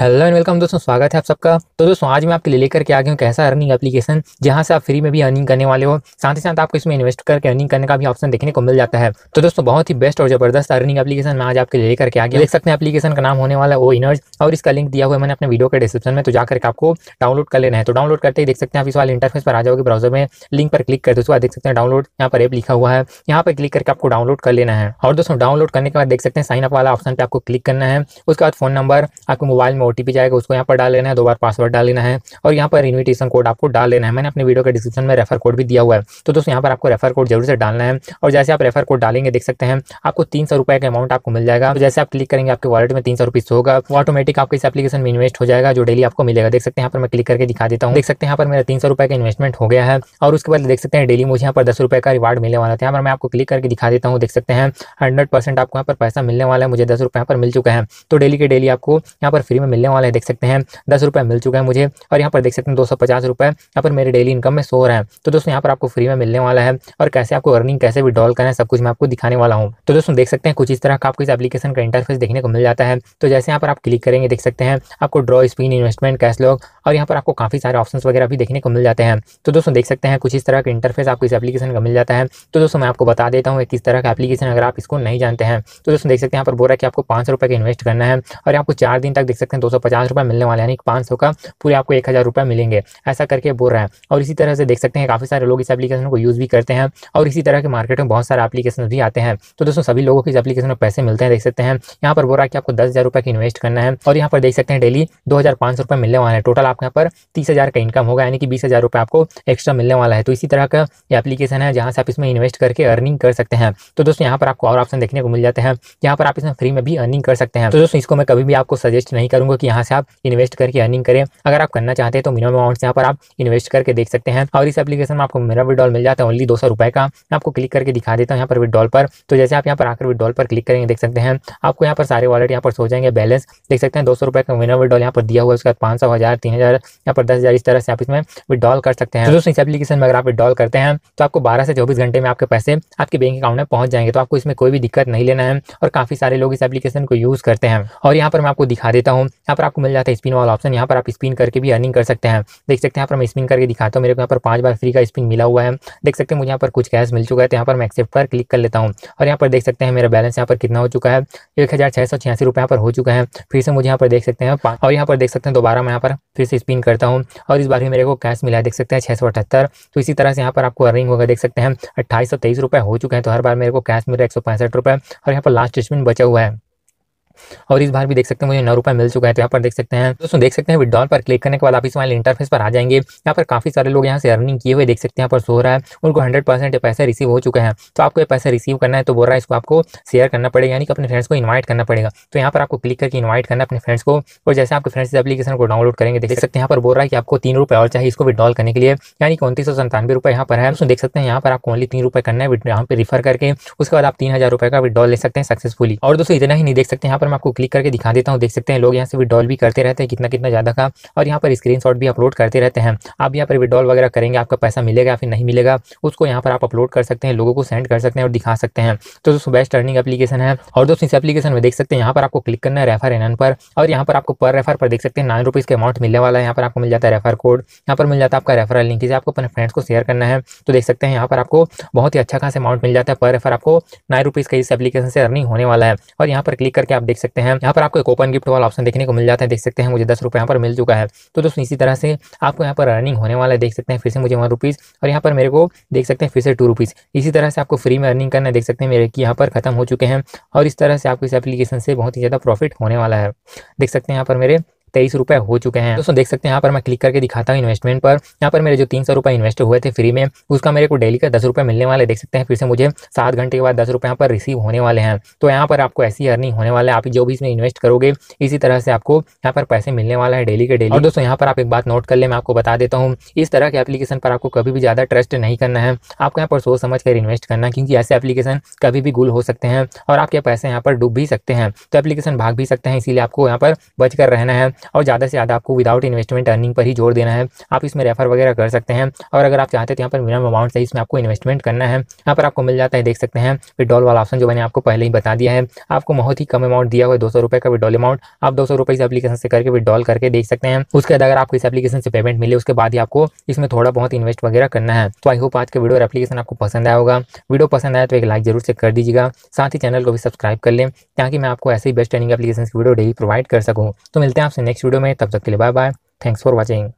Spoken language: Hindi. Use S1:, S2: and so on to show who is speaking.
S1: हेलो एंड वेलकम दोस्तों स्वागत है आप सबका तो दोस्तों आज मैं आपके लिए लेकर के आ गया हूँ कैसा अर्निंग एप्लीकेशन जहाँ से आप फ्री में भी अर्निंग करने वाले हो साथ ही साथ आपको इसमें इन्वेस्ट करके अर्निंग करने का भी ऑप्शन देखने को मिल जाता है तो दोस्तों बहुत ही बेस्ट और जबरदस्त अर्निंग एप्लीकेशन मैं आज आपके लिए लेकर के आ गया देख सकते हैं एप्लीकेशन का नाम होने वाला है वो इनर्ज और इसका लिंक दिया हुआ है मैंने अपने वीडियो के डिस्क्रिप्शन में तो जाकर के आपको डाउनलोड कर लेना है तो डाउनलोड करते ही देख सकते हैं आप इस वाले इंटरफेस पर आ जाओगे ब्राउजर में लिंक पर क्लिक कर दोस्तों बाद देख सकते हैं डाउनलोड यहाँ पर एप लिखा हुआ है यहाँ पर क्लिक करके आपको डाउनलोड कर लेना है और दोस्तों डाउनलोड करने के बाद देख सकते हैं साइन अप वाला ऑप्शन पर आपको क्लिक करना है उसके बाद फोन नंबर आपके मोबाइल ओ जाएगा उसको यहाँ पर डाल लेना है दो बार पासवर्ड डाल लेना है और यहाँ पर इन्विटेशन कोड आपको डाल लेना है मैंने अपने वीडियो के डिस्क्रिप्शन में रेफर कोड भी दिया हुआ है तो दोस्तों यहाँ पर आपको रेफर कोड जरूर से डालना है और जैसे आप रेफर कोड डालेंगे देख सकते हैं आपको तीन सौ रुपये का अमाउंट आपको मिल जाएगा तो जैसे आप क्लिक करेंगे आपके वॉलेट में तीन सौ रुपीज़ होगा वो ऑटोमेटिक आपके इस एप्लीकेशन में इन्वेस्ट हो जाएगा जो डेली आपको मिलेगा देख सकते हैं यहाँ पर मैं क्लिक करके दिखा देता हूँ देख सकते हैं यहाँ पर मेरा तीन सौ रुपये का इन्वेस्टमेंट हो गया है और उसके बाद देख सकते हैं डेली मुझे यहाँ पर दस रुपये का रिवार्ड मिलने वाला था यहाँ पर मैं आपको क्लिक करके दिखा देता हूँ देख सकते हैं हंड्रेड परसेंट आपको यहाँ पर पैसा मिलने वाला है मुझे दस रुपये यहाँ पर मिल चुका है तो डेली के डेली आपको यहाँ पर फ्री में मिलने वाला है देख सकते हैं दस रुपये मिल चुका है मुझे और यहाँ पर देख सकते हैं दो सौ पचास रुपये यहाँ पर मेरे डेली इनकम में सो रहा है तो दोस्तों यहाँ पर आपको फ्री में मिलने वाला है और कैसे आपको अर्निंग कैसे विड्रॉल करना है सब कुछ मैं आपको दिखाने वाला हूँ तो दोस्तों देख सकते हैं कुछ इस तरह का आपको इस एप्लीकेशन का इंटरफेस देखने को मिल जाता है तो जैसे यहाँ पर आप क्लिक करेंगे देख सकते हैं आपको draw spin investment cash log और यहाँ पर आपको काफ़ी सारे ऑप्शन वगैरह भी देखने को मिल जाते हैं तो दोस्तों देख सकते हैं कुछ इस तरह का इंटरफेस आपको इस एप्लीकेशन का मिल जाता है तो दोस्तों मैं आपको बता देता हूँ किस तरह का एप्लीकेशन अगर आप इसको नहीं जानते हैं तो दोस्तों देख सकते हैं यहाँ पर बोल रहा है कि आपको पाँच का इन्वेस्ट करना है और आपको चार दिन तक देख सकते हैं दो मिलने वाले यानी यानी पाँच का पूरे आपको एक मिलेंगे ऐसा करके बोल रहा है और इसी तरह से देख सकते हैं काफ़ी सारे लोग इस एप्लीकेशन को यूज़ भी करते हैं और इसी तरह के मार्केट में बहुत सारे एप्लीकेशन भी आते हैं तो दोस्तों सभी लोगों को इस एप्लीकेशन में पैसे मिलते हैं देख सकते हैं यहाँ पर बोल रहा है कि आपको दस हज़ार रुपये इन्वेस्ट करना है और यहाँ पर देख सकते हैं डेली दो हज़ार पाँच सौ रुपये मिलने वाले हैं टोटल आप आपको यहाँ पर तीस हज़ार का इनकम होगा यानी कि बीस हज़ार रुपये आपको एक्स्ट्रा मिलने वाला है तो इसी तरह का ये एप्लीकेशन है जहाँ से आप इसमें इन्वेस्ट करके अर्निंग कर सकते हैं तो दोस्तों यहाँ पर आपको और ऑप्शन देखने को मिल जाते हैं यहाँ पर आप इसमें फ्री में भी अर्निंग कर सकते हैं तो दोस्तों इसको मैं कभी भी आपको सजेस्ट नहीं करूँगा कि यहाँ से आप इन्वेस्ट करके अर्निंग करें अगर आप करना चाहते हैं तो मिनिमम अमाउंट यहाँ पर आप इन्वेस्ट करके देख सकते हैं और इस एप्लीकेशन में आपको मेरा विड्रॉल मिल जाता है ओनली दो सौ रुपये का आपको क्लिक करके दिखा देता हूँ यहाँ पर विड्रॉल पर तो जैसे आप यहाँ पर आकर विड्रॉल पर क्लिक करेंगे देख सकते हैं आपको यहाँ पर सारे वॉलेट यहाँ पर सो जाएंगे बैलेंस देख सकते हैं दो सौ रुपये का मिनिमम विड्रॉल यहाँ पर दिया हुआ है उसके बाद पाँच सौ हज़ार तीन हज़ार हज़ार या पर दस हज़ार इस तरह से आप इसमें विड्रॉल कर सकते हैं दोस्तों इस एप्लीकेशन में अगर आप विड्रॉल करते हैं तो आपको बारह से चौबीस घंटे में आपके पैसे आपके बैंक अकाउंट में पहुंच जाएंगे तो आपको इसमें कोई भी दिक्कत नहीं लेना है और काफ़ी सारे लोग इस एप्लीकेशन को यूज़ करते हैं और यहाँ पर मैं आपको दिखा देता हूँ यहाँ पर आपको मिल जाता है स्पिन वाला ऑप्शन यहाँ पर आप स्पिन करके भी अर्निंग कर सकते हैं देख सकते हैं यहाँ पर मैं स्पिन करके दिखाता हूँ मेरे को यहाँ पर पांच बार फ्री का स्पिन मिला हुआ है देख सकते हैं मुझे यहाँ पर कुछ कैश मिल चुका है तो यहाँ पर मैं एक्सेप्ट पर क्लिक कर लेता हूँ और यहाँ पर देख सकते हैं मेरा बैलेंस यहाँ पर कितना हो चुका है एक हज़ार छः सौ छियासी रुपये यहाँ पर हो चुका है फिर से मुझे यहाँ पर देख सकते हैं और यहाँ पर देख सकते हैं दोबारा मैं यहाँ पर फिर से से स्पिन करता हूँ और इस बार भी मेरे को कैश मिला है देख सकते हैं छः सौ अठहत्तर तो इसी तरह से यहाँ पर आपको अर्निंग होगा देख सकते हैं अट्ठाईस सौ तेईस रुपये हो चुके हैं तो हर बार मेरे को कैश मिल रहा है एक सौ पैंसठ रुपये और यहाँ पर लास्ट स्पिन बचा हुआ है और इस बार भी देख सकते हैं मुझे नौ रुपये मिल चुका है तो यहाँ पर देख सकते हैं दोस्तों देख सकते हैं विड्रॉल पर क्लिक करने के बाद आप इस वाले इंटरफेस पर आ जाएंगे यहाँ पर काफ़ी सारे लोग यहाँ से अर्निंग किए हुए देख सकते हैं यहाँ पर सो रहा है उनको हंड्रेड परसेंट पैसे रिसीव हो चुके हैं तो आपको ये पैसे रिसीव करना है तो बोल रहा है इसको आपको शेयर करना पड़ेगा यानी कि अपने फ्रेंड्स को इन्वाइट करना पड़ेगा तो यहाँ पर आपको क्लिक करके इन्वाइट करना अपने फ्रेंड्स को और जैसे आपके फ्रेंड्स इस एप्लीकेशन को डाउनलोड करेंगे देख सकते हैं यहाँ पर बोल रहा है कि आपको तीन रुपये और चाहिए इसको विड्रॉल करने के लिए यानी कि उन्तीस सौ संतानवे रुपये यहाँ पर है उसमें देख सकते हैं यहाँ पर आपको ओनली तीन रुपये करना है यहाँ पर रिफर करके उसके बाद आप तीन हज़ार रुपये का विड्रॉल ले सकते हैं सक्सेसफुली और दोस्तों इतना ही नहीं देख सकते हैं यहाँ पर पर मैं आपको क्लिक करके दिखा देता हूँ देख सकते हैं लोग यहाँ से विड्रॉल भी करते रहते हैं कितना कितना ज़्यादा का और यहाँ पर स्क्रीन भी अपलोड करते रहते हैं आप यहाँ पर विड्रॉल वगैरह करेंगे आपका पैसा मिलेगा या फिर नहीं मिलेगा उसको यहाँ पर आप अपलोड कर सकते हैं लोगों को सेंड कर सकते हैं और दिखा सकते हैं तो दोस्तों बेस्ट अर्निंग एप्लीकेशन है और दोस्तों इस एप्लीकेशन में देख सकते हैं यहाँ पर आपको क्लिक करना है रेफर एन पर और यहाँ पर आपको पर रेफर पर देख सकते हैं नाइन रुपीज़ का अमाउंट मिलने वाला है यहाँ पर आपको मिल जाता है रेफर कोड यहाँ पर मिल जाता है आपका रेफरल लिंक जिसे आपको अपने फ्रेंड्स को शेयर करना है तो देख सकते हैं यहाँ पर आपको बहुत ही अच्छा खास अमाउंट मिल जाता है पर रेफर आपको नाइन रुपीज़ का इस एप्लीकेशन से अर्निंग होने वाला है और यहाँ पर क्लिक करके आप देख देख सकते हैं यहाँ पर आपको एक ओपन गिफ्ट वाला ऑप्शन देखने को मिल जाता है देख सकते हैं मुझे दस रुपये यहाँ पर मिल चुका है तो दोस्तों इसी तरह से आपको यहाँ पर अर्निंग होने वाला है देख सकते हैं फिर से मुझे वन रुपीज़ और यहाँ पर मेरे को देख सकते हैं फिर से टू रुपीज़ इसी तरह से आपको फ्री में अर्निंग करना देख सकते हैं मेरे की यहाँ पर खत्म हो चुके हैं और इस तरह से आपको इस एप्लीकेशन से बहुत ही ज़्यादा प्रॉफिट होने वाला है देख सकते हैं यहाँ पर मेरे तेईस रुपए हो चुके हैं दोस्तों देख सकते हैं यहाँ पर मैं क्लिक करके दिखाता हूँ इन्वेस्टमेंट पर यहाँ पर मेरे जो तीन सौ रुपये इन्वेस्ट हुए थे फ्री में उसका मेरे को डेली का दस रुपये मिलने वाले देख सकते हैं फिर से मुझे सात घंटे के बाद दस रुपये यहाँ पर रिसीव होने वाले हैं तो यहाँ पर आपको ऐसी अर्निंग होने वाले आप जो भी इसमें इन्वेस्ट करोगे इसी तरह से आपको यहाँ पर पैसे मिलने वाला है डेली के डेली दोस्तों यहाँ पर आप एक बात नोट कर ले मैं आपको बता देता हूँ इस तरह के एप्लीकेशन पर आपको कभी भी ज़्यादा ट्रस्ट नहीं करना है आपको यहाँ पर सोच समझ कर इन्वेस्ट करना क्योंकि ऐसे एप्लीकेशन कभी भी गुल हो सकते हैं और आपके पैसे यहाँ पर डूब भी सकते हैं तो एप्लीकेशन भाग भी सकते हैं इसीलिए आपको यहाँ पर बचकर रहना है और ज़्यादा से ज़्यादा आपको विदाउट इन्वेस्टमेंट अर्निंग पर ही जोर देना है आप इसमें रेफर वगैरह कर सकते हैं और अगर आप चाहते हैं तो यहाँ पर मिनिमम अमाउंट से इसमें आपको इन्वेस्टमेंट करना है यहाँ पर आपको मिल जाता है देख सकते हैं विड्रॉल वाला ऑप्शन जो मैंने आपको पहले ही बता दिया है आपको बहुत ही कम अमाउंट दिया हुआ है दो सौ रुपये का विड्रॉल अमाउंट आप दो सौ रुपये इस एप्लीकेशन से करके विड्रॉल करके देख सकते हैं उसके बाद अगर आपको इस एप्लीकेशन से पेमेंट मिले उसके बाद ही आपको इसमें थोड़ा बहुत इन्वेस्ट वगैरह करना है तो आई होप आज के वीडियो और एप्लीकेशन आपको पसंद आया होगा वीडियो पसंद आया तो एक लाइक जरूर से कर दीजिएगा साथ ही चैनल को भी सब्सक्राइब कर लें ताकि मैं आपको ऐसे ही बेस्ट ट्रेनिंग एप्लीकेशन की वीडियो डेली प्रोवाइड कर सकूँ तो मिलते हैं आपसे नेक्स्ट वीडियो में तब तक के लिए bye bye thanks for watching